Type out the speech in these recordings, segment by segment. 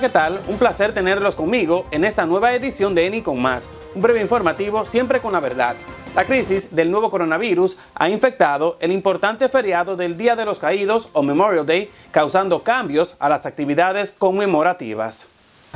¿qué tal? Un placer tenerlos conmigo en esta nueva edición de ENI con más, un breve informativo siempre con la verdad. La crisis del nuevo coronavirus ha infectado el importante feriado del Día de los Caídos o Memorial Day, causando cambios a las actividades conmemorativas.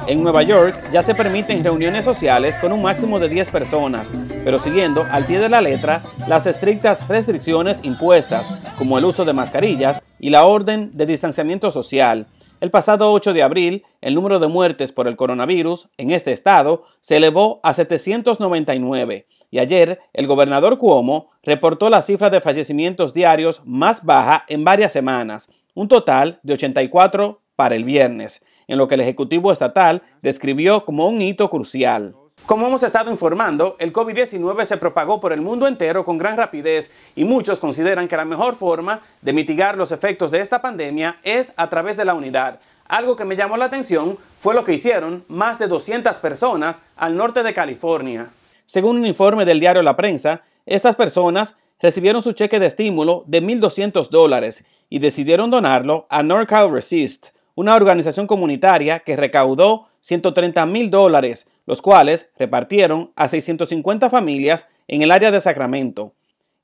En Nueva York ya se permiten reuniones sociales con un máximo de 10 personas, pero siguiendo al pie de la letra las estrictas restricciones impuestas, como el uso de mascarillas y la orden de distanciamiento social. El pasado 8 de abril, el número de muertes por el coronavirus en este estado se elevó a 799 y ayer el gobernador Cuomo reportó la cifra de fallecimientos diarios más baja en varias semanas, un total de 84 para el viernes, en lo que el Ejecutivo Estatal describió como un hito crucial. Como hemos estado informando, el COVID-19 se propagó por el mundo entero con gran rapidez y muchos consideran que la mejor forma de mitigar los efectos de esta pandemia es a través de la unidad. Algo que me llamó la atención fue lo que hicieron más de 200 personas al norte de California. Según un informe del diario La Prensa, estas personas recibieron su cheque de estímulo de 1.200 dólares y decidieron donarlo a NorCal Resist, una organización comunitaria que recaudó $130,000 dólares los cuales repartieron a 650 familias en el área de Sacramento.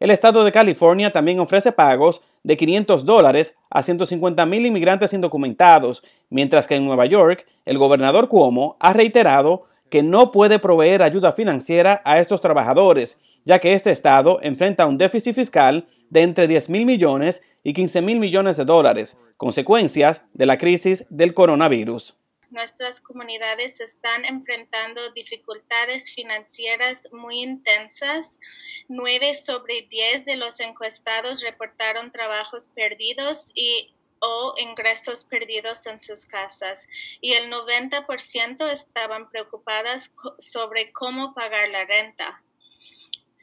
El estado de California también ofrece pagos de 500 dólares a 150 mil inmigrantes indocumentados, mientras que en Nueva York, el gobernador Cuomo ha reiterado que no puede proveer ayuda financiera a estos trabajadores, ya que este estado enfrenta un déficit fiscal de entre 10 millones y 15 millones de dólares, consecuencias de la crisis del coronavirus nuestras comunidades están enfrentando dificultades financieras muy intensas. Nueve sobre diez de los encuestados reportaron trabajos perdidos y o ingresos perdidos en sus casas y el 90% estaban preocupadas sobre cómo pagar la renta.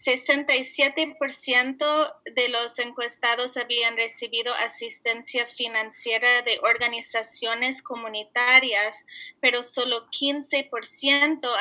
67% de los encuestados habían recibido asistencia financiera de organizaciones comunitarias, pero solo 15%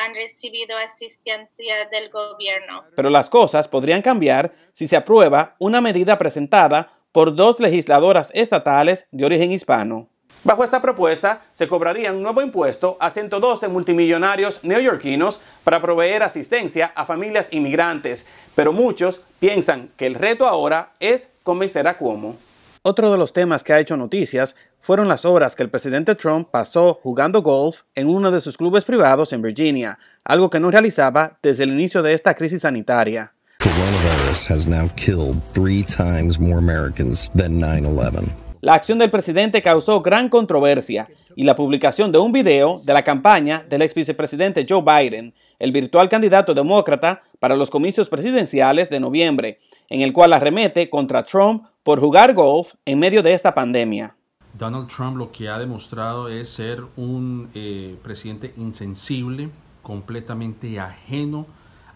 han recibido asistencia del gobierno. Pero las cosas podrían cambiar si se aprueba una medida presentada por dos legisladoras estatales de origen hispano. Bajo esta propuesta, se cobraría un nuevo impuesto a 112 multimillonarios neoyorquinos para proveer asistencia a familias inmigrantes, pero muchos piensan que el reto ahora es convencer a Cuomo. Otro de los temas que ha hecho noticias fueron las horas que el presidente Trump pasó jugando golf en uno de sus clubes privados en Virginia, algo que no realizaba desde el inicio de esta crisis sanitaria. Coronavirus has now killed three times more Americans than 9/11. La acción del presidente causó gran controversia y la publicación de un video de la campaña del ex vicepresidente Joe Biden, el virtual candidato demócrata para los comicios presidenciales de noviembre, en el cual arremete contra Trump por jugar golf en medio de esta pandemia. Donald Trump lo que ha demostrado es ser un eh, presidente insensible, completamente ajeno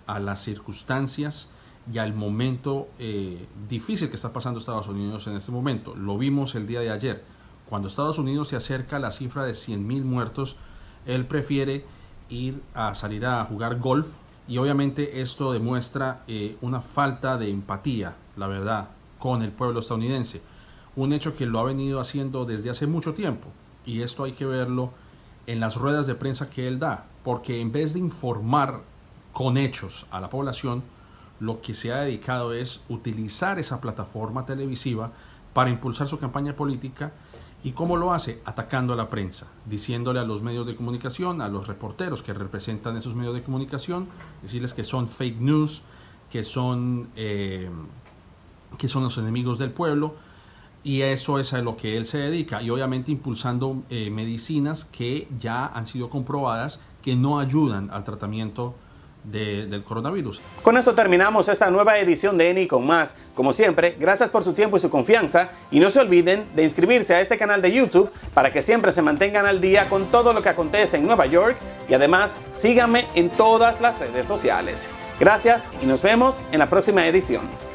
a las circunstancias y al momento eh, difícil que está pasando Estados Unidos en este momento. Lo vimos el día de ayer. Cuando Estados Unidos se acerca a la cifra de 100.000 muertos, él prefiere ir a salir a jugar golf y obviamente esto demuestra eh, una falta de empatía, la verdad, con el pueblo estadounidense. Un hecho que lo ha venido haciendo desde hace mucho tiempo y esto hay que verlo en las ruedas de prensa que él da, porque en vez de informar con hechos a la población, lo que se ha dedicado es utilizar esa plataforma televisiva para impulsar su campaña política. ¿Y cómo lo hace? Atacando a la prensa, diciéndole a los medios de comunicación, a los reporteros que representan esos medios de comunicación, decirles que son fake news, que son, eh, que son los enemigos del pueblo. Y eso es a lo que él se dedica. Y obviamente impulsando eh, medicinas que ya han sido comprobadas que no ayudan al tratamiento del coronavirus. Con esto terminamos esta nueva edición de ENI con más. Como siempre, gracias por su tiempo y su confianza y no se olviden de inscribirse a este canal de YouTube para que siempre se mantengan al día con todo lo que acontece en Nueva York y además síganme en todas las redes sociales. Gracias y nos vemos en la próxima edición.